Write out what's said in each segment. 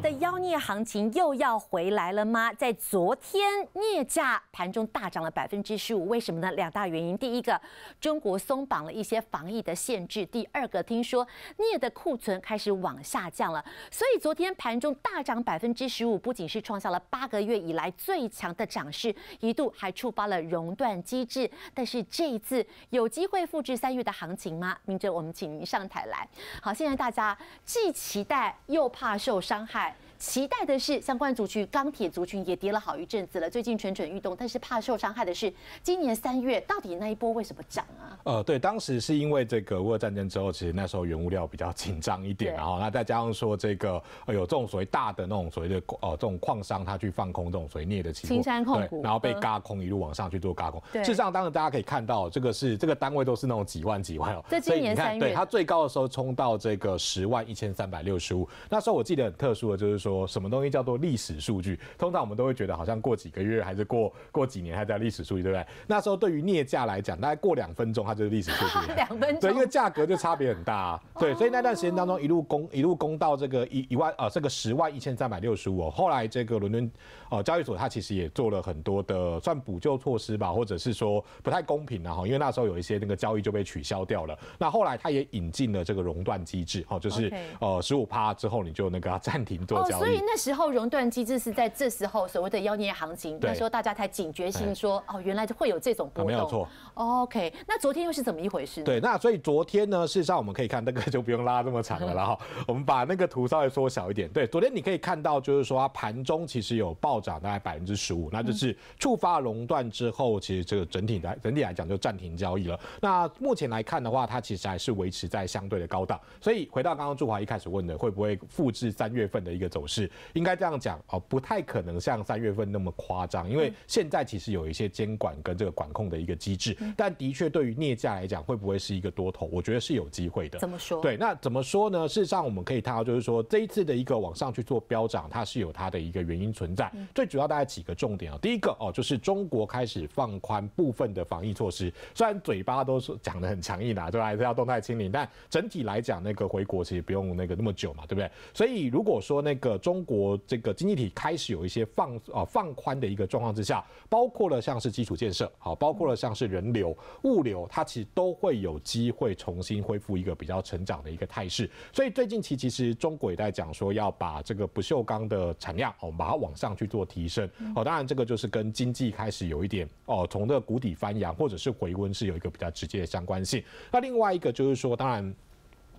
的妖孽行情又要回来了吗？在昨天镍价盘中大涨了百分之十五，为什么呢？两大原因：第一个，中国松绑了一些防疫的限制；第二个，听说镍的库存开始往下降了。所以昨天盘中大涨百分之十五，不仅是创下了八个月以来最强的涨势，一度还触发了熔断机制。但是这一次有机会复制三月的行情吗？明哲，我们请您上台来。好，现在大家既期待又怕受伤害。that 期待的是相关族群钢铁族群也跌了好一阵子了，最近蠢蠢欲动，但是怕受伤害的是，今年三月到底那一波为什么涨啊？呃，对，当时是因为这个俄乌战争之后，其实那时候原物料比较紧张一点，然后那再加上说这个有这种所谓大的那种所谓的呃这种矿商他去放空这种所谓的青山控股，然后被嘎空一路往上去做嘎空，事实上当时大家可以看到这个是这个单位都是那种几万几万哦，今年你月，对它最高的时候冲到这个十万一千三百六十五，那时候我记得很特殊的就是说。说什么东西叫做历史数据？通常我们都会觉得好像过几个月，还是过过几年，还在历史数据，对不对？那时候对于镍价来讲，大概过两分钟，它就是历史数据。两分对，因为价格就差别很大。啊。对，所以那段时间当中，一路攻一路攻到这个一一万呃这个十万一千三百六十五。后来这个伦敦呃交易所，它其实也做了很多的算补救措施吧，或者是说不太公平了哈。因为那时候有一些那个交易就被取消掉了。那后来它也引进了这个熔断机制，哦，就是呃十五趴之后你就那个暂停做交。所以那时候熔断机制是在这时候所谓的妖孽行情，那时候大家才警觉性说哦，原来会有这种波动。OK，那昨天又是怎么一回事呢？对，那所以昨天呢，事实上我们可以看那个就不用拉那么长了然后我们把那个图稍微缩小一点。对，昨天你可以看到就是说它盘中其实有暴涨大概百分之十五，那就是触发熔断之后，其实这个整体来整体来讲就暂停交易了。那目前来看的话，它其实还是维持在相对的高档。所以回到刚刚祝华一开始问的，会不会复制三月份的一个走？是应该这样讲哦，不太可能像三月份那么夸张，因为现在其实有一些监管跟这个管控的一个机制。但的确，对于镍价来讲，会不会是一个多头？我觉得是有机会的。怎么说？对，那怎么说呢？事实上，我们可以看到，就是说这一次的一个往上去做飙涨，它是有它的一个原因存在。最主要大概几个重点啊，第一个哦，就是中国开始放宽部分的防疫措施，虽然嘴巴都是讲的很强硬啦，对吧？还是要动态清零，但整体来讲，那个回国其实不用那个那么久嘛，对不对？所以如果说那个。中国这个经济体开始有一些放啊放宽的一个状况之下，包括了像是基础建设，好，包括了像是人流、物流，它其实都会有机会重新恢复一个比较成长的一个态势。所以最近期其实中国也在讲说要把这个不锈钢的产量，哦，把它往上去做提升，哦，当然这个就是跟经济开始有一点哦从这个谷底翻扬或者是回温是有一个比较直接的相关性。那另外一个就是说，当然。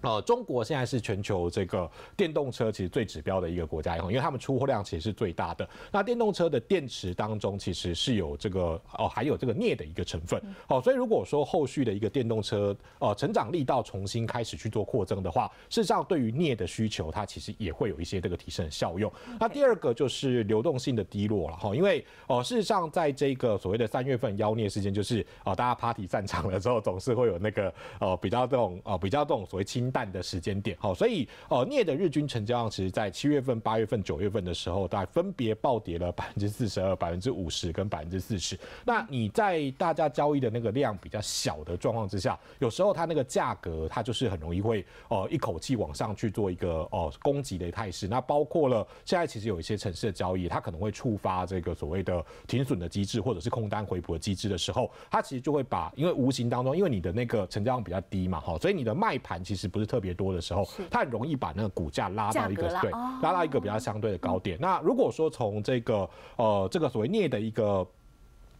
呃，中国现在是全球这个电动车其实最指标的一个国家，哈，因为他们出货量其实是最大的。那电动车的电池当中，其实是有这个哦，还有这个镍的一个成分，哦，所以如果说后续的一个电动车呃成长力道重新开始去做扩增的话，事实上对于镍的需求，它其实也会有一些这个提升的效用。那第二个就是流动性的低落了，哈，因为哦，事实上在这个所谓的三月份妖孽事件，就是哦，大家 party 散场的时候，总是会有那个哦比较这种哦比较这种所谓轻。淡的时间点，好，所以哦镍的日均成交量，其实在七月份、八月份、九月份的时候，大概分别暴跌了百分之四十二、百分之五十跟百分之四十。那你在大家交易的那个量比较小的状况之下，有时候它那个价格，它就是很容易会哦一口气往上去做一个哦攻击的态势。那包括了现在其实有一些城市的交易，它可能会触发这个所谓的停损的机制，或者是空单回补的机制的时候，它其实就会把，因为无形当中，因为你的那个成交量比较低嘛，哈，所以你的卖盘其实不。是特别多的时候，它很容易把那个股价拉到一个对，拉到一个比较相对的高点。那如果说从这个呃这个所谓镍的一个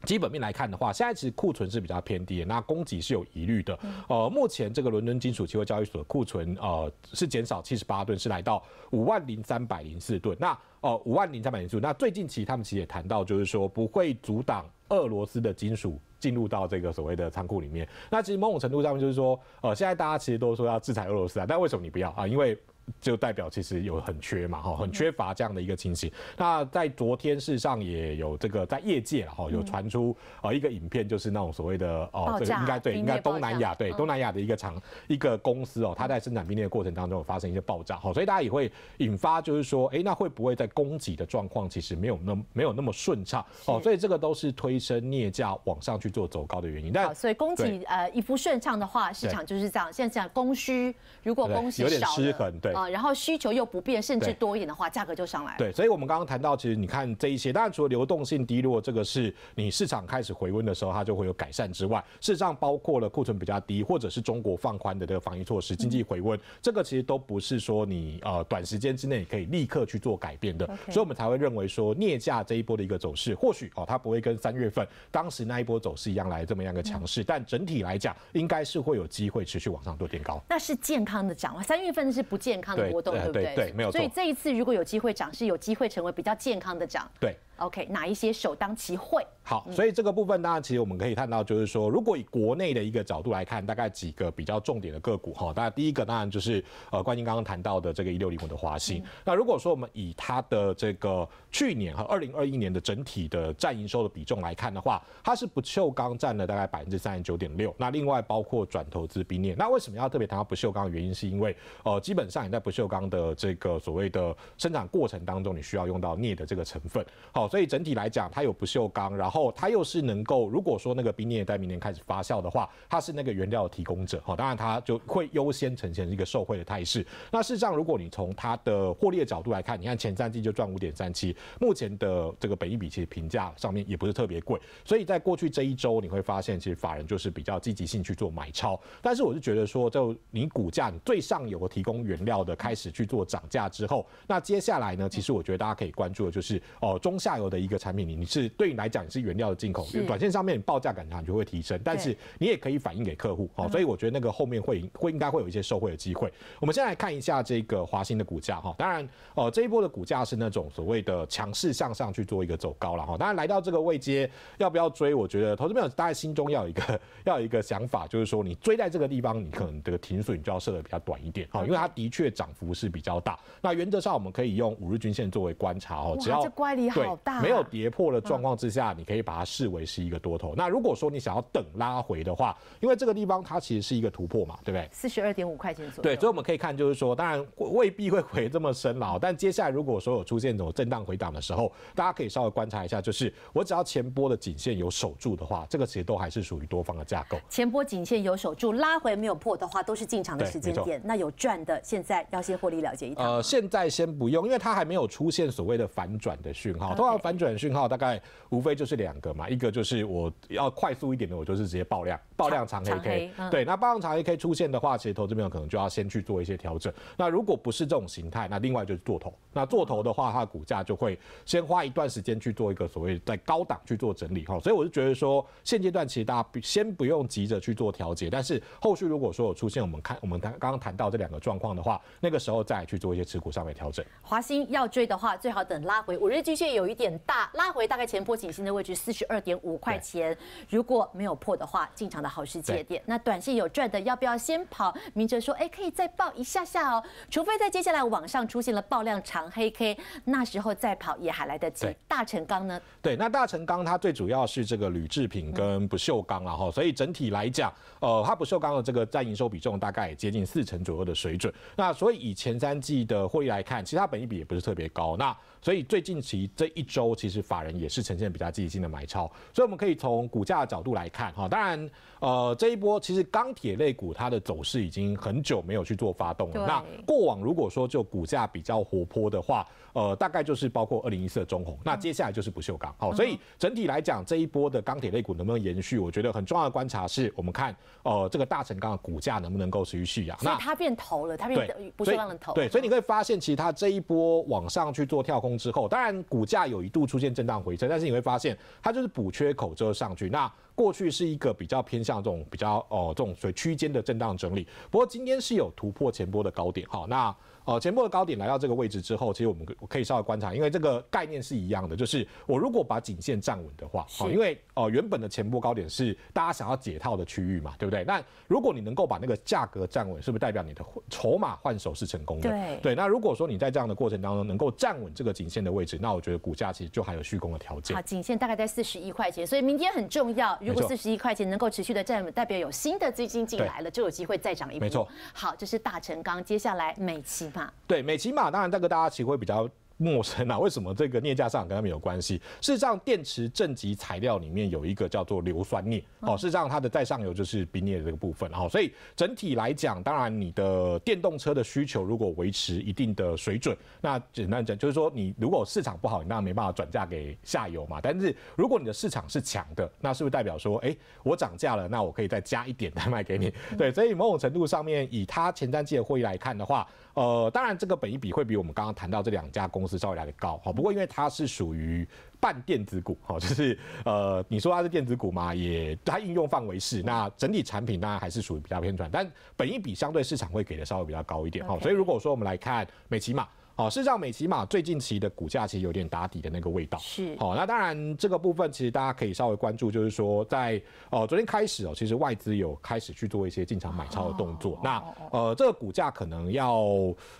基本面来看的话，现在其实库存是比较偏低，那供给是有疑虑的。呃，目前这个伦敦金属期货交易所库存呃是减少七十八吨，是来到五万零三百零四吨。那呃五万零三百零四那最近其实他们其实也谈到，就是说不会阻挡俄罗斯的金属。进入到这个所谓的仓库里面，那其实某种程度上面就是说，呃，现在大家其实都说要制裁俄罗斯啊，但为什么你不要啊？因为。就代表其实有很缺嘛，哈，很缺乏这样的一个情形。那在昨天事实上也有这个在业界，哈，有传出呃一个影片，就是那种所谓的哦，应该对，应该东南亚对东南亚的一个厂一个公司哦，它在生产冰电的过程当中有发生一些爆炸，哈，所以大家也会引发就是说，哎，那会不会在供给的状况其实没有那没有那么顺畅哦？所以这个都是推升镍价往上去做走高的原因。但所以供给呃一不顺畅的话，市场就是这样。现在讲供需，如果供需有点失衡，对。啊，然后需求又不变，甚至多一点的话，价格就上来了。对，所以我们刚刚谈到，其实你看这一些，当然除了流动性低落，这个是你市场开始回温的时候，它就会有改善之外，事实上包括了库存比较低，或者是中国放宽的这个防疫措施，经济回温，这个其实都不是说你呃短时间之内可以立刻去做改变的。所以，我们才会认为说镍价这一波的一个走势，或许哦，它不会跟三月份当时那一波走势一样来这么样一个强势，但整体来讲，应该是会有机会持续往上做垫高。那是健康的展了，三月份是不健康。波动，对不对？对，没有错。所以这一次如果有机会涨，是有机会成为比较健康的涨。对。OK，哪一些首当其会？好，所以这个部分当然其实我们可以看到，就是说，如果以国内的一个角度来看，大概几个比较重点的个股哈。然，第一个当然就是呃，冠鑫刚刚谈到的这个一六零五的华信。那如果说我们以它的这个去年和二零二一年的整体的占营收的比重来看的话，它是不锈钢占了大概百分之三十九点六。那另外包括转投资冰镍。那为什么要特别谈到不锈钢？的原因是因为呃，基本上你在不锈钢的这个所谓的生产过程当中，你需要用到镍的这个成分。好。所以整体来讲，它有不锈钢，然后它又是能够，如果说那个冰裂在明年开始发酵的话，它是那个原料的提供者，好，当然它就会优先呈现一个受惠的态势。那事实上，如果你从它的获利的角度来看，你看前三季就赚五点三七，目前的这个本益比其实评价上面也不是特别贵。所以在过去这一周，你会发现其实法人就是比较积极性去做买超。但是我是觉得说，就你股价最上游提供原料的开始去做涨价之后，那接下来呢，其实我觉得大家可以关注的就是哦中下。有的一个产品，你你是对你来讲是原料的进口，短线上面报价感强就会提升，但是你也可以反映给客户，好，所以我觉得那个后面会会应该会有一些受惠的机会。我们先来看一下这个华兴的股价哈，当然，呃，这一波的股价是那种所谓的强势向上去做一个走高了哈，当然来到这个位阶要不要追，我觉得投资朋友大家心中要有一个 要有一个想法，就是说你追在这个地方，你可能这个停损就要设的比较短一点哈，因为它的确涨幅是比较大。那原则上我们可以用五日均线作为观察哦，只要好。没有跌破的状况之下，你可以把它视为是一个多头。那如果说你想要等拉回的话，因为这个地方它其实是一个突破嘛，对不对？四十二点五块钱左右。对，所以我们可以看就是说，当然未必会回这么深了，但接下来如果说有出现这种震荡回档的时候，大家可以稍微观察一下，就是我只要前波的颈线有守住的话，这个其实都还是属于多方的架构。前波颈线有守住，拉回没有破的话，都是进场的时间点。那有赚的，现在要先获利了结一套。呃，现在先不用，因为它还没有出现所谓的反转的讯号。通反转讯号大概无非就是两个嘛，一个就是我要快速一点的，我就是直接爆量，爆量长 K K。对，那爆量长 A K 出现的话，其实资朋友可能就要先去做一些调整。那如果不是这种形态，那另外就是做头。那做头的话，它的股价就会先花一段时间去做一个所谓在高档去做整理哈。所以我是觉得说，现阶段其实大家先不用急着去做调节，但是后续如果说有出现我们看我们刚刚刚谈到这两个状况的话，那个时候再去做一些持股上面调整。华兴要追的话，最好等拉回五日均线有一。点大拉回大概前波颈线的位置四十二点五块钱，如果没有破的话，进场的好时机。点那短线有赚的要不要先跑？明哲说，哎，可以再报一下下哦，除非在接下来网上出现了爆量长黑 K，那时候再跑也还来得及。大成钢呢？对，那大成钢它最主要是这个铝制品跟不锈钢啊，哈，所以整体来讲，呃，它不锈钢的这个占营收比重大概接近四成左右的水准。那所以以前三季的获利来看，其他本益比也不是特别高。那所以最近其这一周，其实法人也是呈现比较积极性的买超。所以我们可以从股价的角度来看，哈，当然，呃，这一波其实钢铁类股它的走势已经很久没有去做发动了。那过往如果说就股价比较活泼的话，呃，大概就是包括二零一四的中红，那接下来就是不锈钢。好，所以整体来讲，这一波的钢铁类股能不能延续，我觉得很重要的观察是我们看，呃，这个大成钢的股价能不能够持续续啊？那它变投了，它变不锈钢的投。对，所以你会发现，其实它这一波往上去做跳空。之后，当然股价有一度出现震荡回升，但是你会发现它就是补缺口之后上去。那过去是一个比较偏向这种比较哦这种以区间的震荡整理，不过今天是有突破前波的高点好，那。哦，前波的高点来到这个位置之后，其实我们我可以稍微观察，因为这个概念是一样的，就是我如果把颈线站稳的话，好，因为哦原本的前波高点是大家想要解套的区域嘛，对不对？那如果你能够把那个价格站稳，是不是代表你的筹码换手是成功的？对。对，那如果说你在这样的过程当中能够站稳这个颈线的位置，那我觉得股价其实就还有续攻的条件。好，颈线大概在四十一块钱，所以明天很重要。如果四十一块钱能够持续的站稳，代表有新的资金进来了，就有机会再涨一波。没错。好，这是大成钢，接下来美琪。对，美琪马当然这个大家其实会比较。陌生啊？为什么这个镍价上涨跟它们有关系？事实上，电池正极材料里面有一个叫做硫酸镍哦，事实上它的在上游就是冰镍这个部分哦。所以整体来讲，当然你的电动车的需求如果维持一定的水准，那简单讲就是说，你如果市场不好，你那没办法转嫁给下游嘛。但是如果你的市场是强的，那是不是代表说，哎，我涨价了，那我可以再加一点再卖给你？对，所以某种程度上面，以他前瞻季的会议来看的话，呃，当然这个本一比会比我们刚刚谈到这两家公司。是稍微来的高，好，不过因为它是属于半电子股，哈，就是呃，你说它是电子股嘛，也它应用范围是那整体产品然还是属于比较偏转，但本益比相对市场会给的稍微比较高一点，哈，所以如果说我们来看美其玛。哦，事实上，美骑马最近期的股价其实有点打底的那个味道。是。好，那当然这个部分其实大家可以稍微关注，就是说在呃昨天开始哦，其实外资有开始去做一些进场买超的动作。那呃，这个股价可能要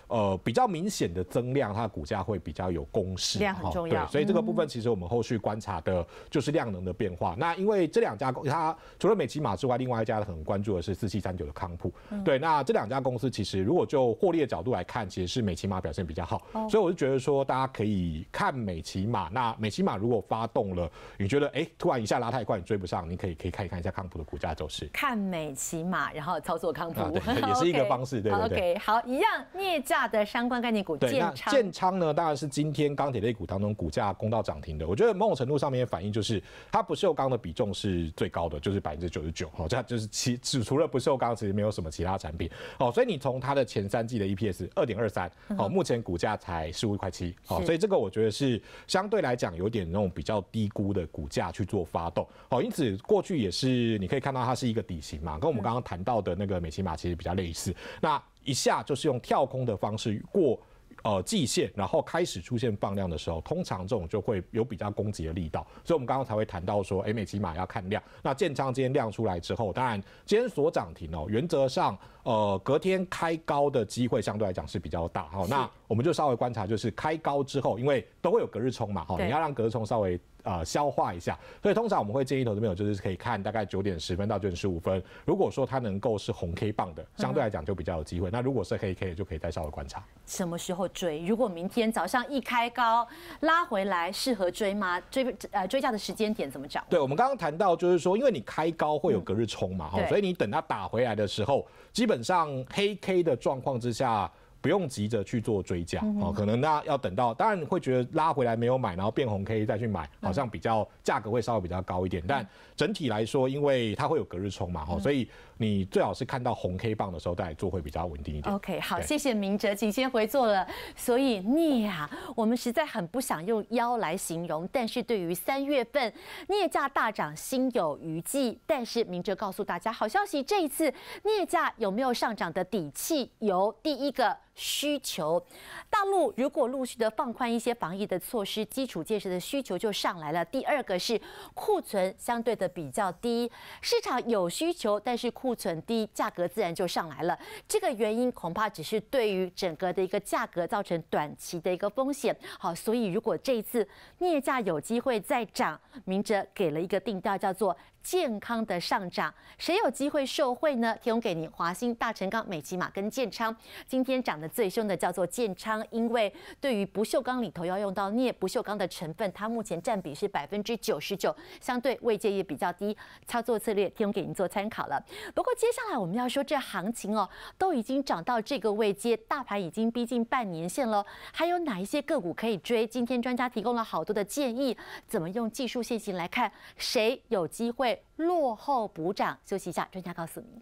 呃比较明显的增量，它的股价会比较有攻势。量很重要。对，所以这个部分其实我们后续观察的就是量能的变化。那因为这两家公司，它除了美骑马之外，另外一家可能关注的是四七三九的康普。对。那这两家公司其实如果就获利的角度来看，其实是美骑马表现比较好。好，所以我是觉得说，大家可以看美骑马。那美骑马如果发动了，你觉得哎，突然一下拉太快，你追不上，你可以可以看一看一下康普的股价走势。看美骑马，然后操作康普，也是一个方式，对不对？OK，好，一样镍价的相关概念股建昌。建仓呢，当然是今天钢铁类股当中股价攻到涨停的。我觉得某种程度上面反映就是，它不锈钢的比重是最高的，就是百分之九十九。好，它就是其只除了不锈钢，其实没有什么其他产品。好，所以你从它的前三季的 EPS 二点二三，好，目前股。价才十五块七哦，所以这个我觉得是相对来讲有点那种比较低估的股价去做发动哦，因此过去也是你可以看到它是一个底型嘛，跟我们刚刚谈到的那个美奇玛其实比较类似。那一下就是用跳空的方式过呃季线，然后开始出现放量的时候，通常这种就会有比较攻击的力道，所以我们刚刚才会谈到说，哎，美奇玛要看量。那建仓今天量出来之后，当然今天所涨停哦，原则上呃隔天开高的机会相对来讲是比较大哈，那。我们就稍微观察，就是开高之后，因为都会有隔日冲嘛，哈，你要让隔日冲稍微呃消化一下，所以通常我们会建议投资友就是可以看大概九点十分到九点十五分，如果说它能够是红 K 棒的，相对来讲就比较有机会。那如果是黑 K，就可以再稍微观察。什么时候追？如果明天早上一开高拉回来，适合追吗？追呃追价的时间点怎么找？对我们刚刚谈到就是说，因为你开高会有隔日冲嘛，哦，所以你等它打回来的时候，基本上黑 K 的状况之下。不用急着去做追加哦，可能那要等到，当然会觉得拉回来没有买，然后变红 K 再去买，好像比较价格会稍微比较高一点，但。整体来说，因为它会有隔日冲嘛，吼，所以你最好是看到红 K 棒的时候再来做，会比较稳定一点。OK，好，谢谢明哲，请先回座了。所以镍啊，我们实在很不想用腰来形容，但是对于三月份镍价大涨心有余悸。但是明哲告诉大家好消息，这一次镍价有没有上涨的底气？由第一个需求，大陆如果陆续的放宽一些防疫的措施，基础建设的需求就上来了。第二个是库存相对的。比较低，市场有需求，但是库存低，价格自然就上来了。这个原因恐怕只是对于整个的一个价格造成短期的一个风险。好，所以如果这一次镍价有机会再涨，明哲给了一个定调，叫做。健康的上涨，谁有机会受惠呢？提供给您华兴、大成钢、美吉马跟建昌，今天涨得最凶的叫做建昌，因为对于不锈钢里头要用到镍不锈钢的成分，它目前占比是百分之九十九，相对位阶也比较低，操作策略提供给您做参考了。不过接下来我们要说这行情哦，都已经涨到这个位阶，大盘已经逼近半年线了，还有哪一些个股可以追？今天专家提供了好多的建议，怎么用技术线型来看谁有机会？落后补涨，休息一下。专家告诉您。